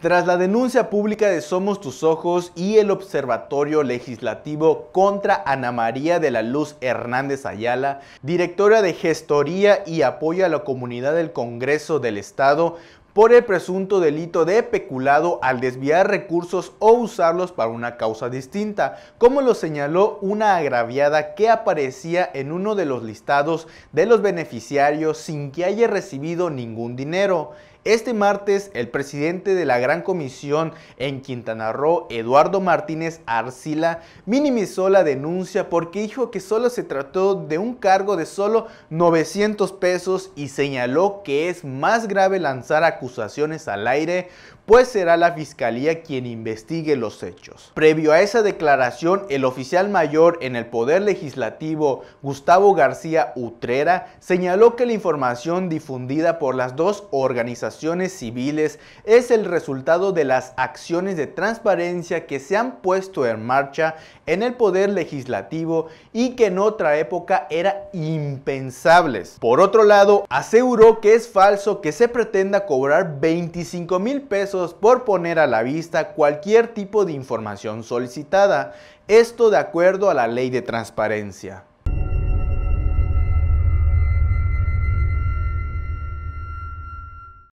Tras la denuncia pública de Somos Tus Ojos y el Observatorio Legislativo contra Ana María de la Luz Hernández Ayala, directora de Gestoría y Apoyo a la Comunidad del Congreso del Estado, por el presunto delito de peculado al desviar recursos o usarlos para una causa distinta, como lo señaló una agraviada que aparecía en uno de los listados de los beneficiarios sin que haya recibido ningún dinero. Este martes, el presidente de la Gran Comisión en Quintana Roo, Eduardo Martínez Arcila, minimizó la denuncia porque dijo que solo se trató de un cargo de solo 900 pesos y señaló que es más grave lanzar acusaciones al aire, pues será la fiscalía quien investigue los hechos. Previo a esa declaración, el oficial mayor en el Poder Legislativo, Gustavo García Utrera, señaló que la información difundida por las dos organizaciones civiles es el resultado de las acciones de transparencia que se han puesto en marcha en el poder legislativo y que en otra época era impensables. Por otro lado, aseguró que es falso que se pretenda cobrar 25 mil pesos por poner a la vista cualquier tipo de información solicitada, esto de acuerdo a la ley de transparencia.